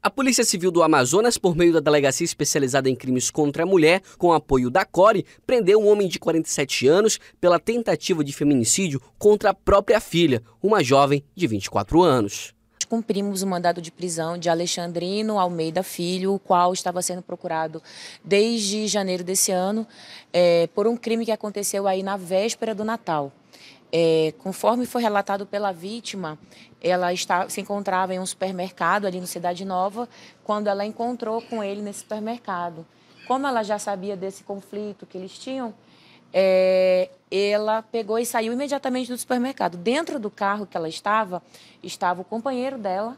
A Polícia Civil do Amazonas, por meio da Delegacia Especializada em Crimes contra a Mulher, com apoio da CORE, prendeu um homem de 47 anos pela tentativa de feminicídio contra a própria filha, uma jovem de 24 anos cumprimos o mandado de prisão de Alexandrino Almeida Filho, o qual estava sendo procurado desde janeiro desse ano é, por um crime que aconteceu aí na véspera do Natal. É, conforme foi relatado pela vítima, ela está, se encontrava em um supermercado ali no Cidade Nova, quando ela encontrou com ele nesse supermercado. Como ela já sabia desse conflito que eles tinham, é, ela pegou e saiu imediatamente do supermercado. Dentro do carro que ela estava, estava o companheiro dela,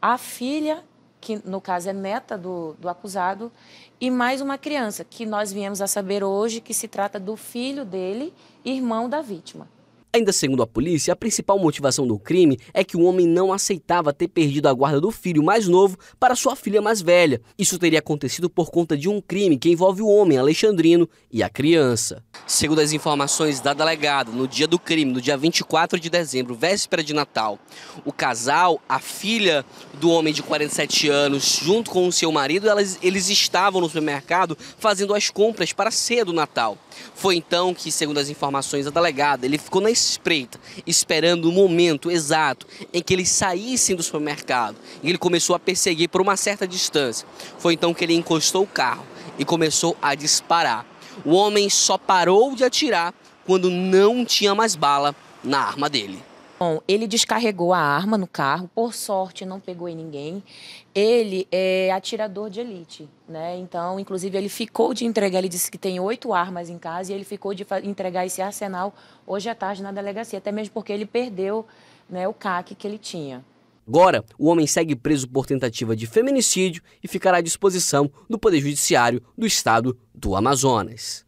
a filha, que no caso é neta do, do acusado, e mais uma criança, que nós viemos a saber hoje que se trata do filho dele, irmão da vítima. Ainda segundo a polícia, a principal motivação do crime é que o homem não aceitava ter perdido a guarda do filho mais novo para sua filha mais velha. Isso teria acontecido por conta de um crime que envolve o homem alexandrino e a criança. Segundo as informações da delegada, no dia do crime, no dia 24 de dezembro, véspera de Natal, o casal, a filha do homem de 47 anos, junto com o seu marido, elas, eles estavam no supermercado fazendo as compras para cedo Natal. Foi então que, segundo as informações da delegada, ele ficou na espreita, esperando o momento exato em que eles saíssem do supermercado. E ele começou a perseguir por uma certa distância. Foi então que ele encostou o carro e começou a disparar. O homem só parou de atirar quando não tinha mais bala na arma dele. Bom, ele descarregou a arma no carro, por sorte não pegou em ninguém. Ele é atirador de elite, né? Então, inclusive, ele ficou de entregar, ele disse que tem oito armas em casa e ele ficou de entregar esse arsenal hoje à tarde na delegacia, até mesmo porque ele perdeu né, o CAC que ele tinha. Agora, o homem segue preso por tentativa de feminicídio e ficará à disposição do Poder Judiciário do Estado do Amazonas.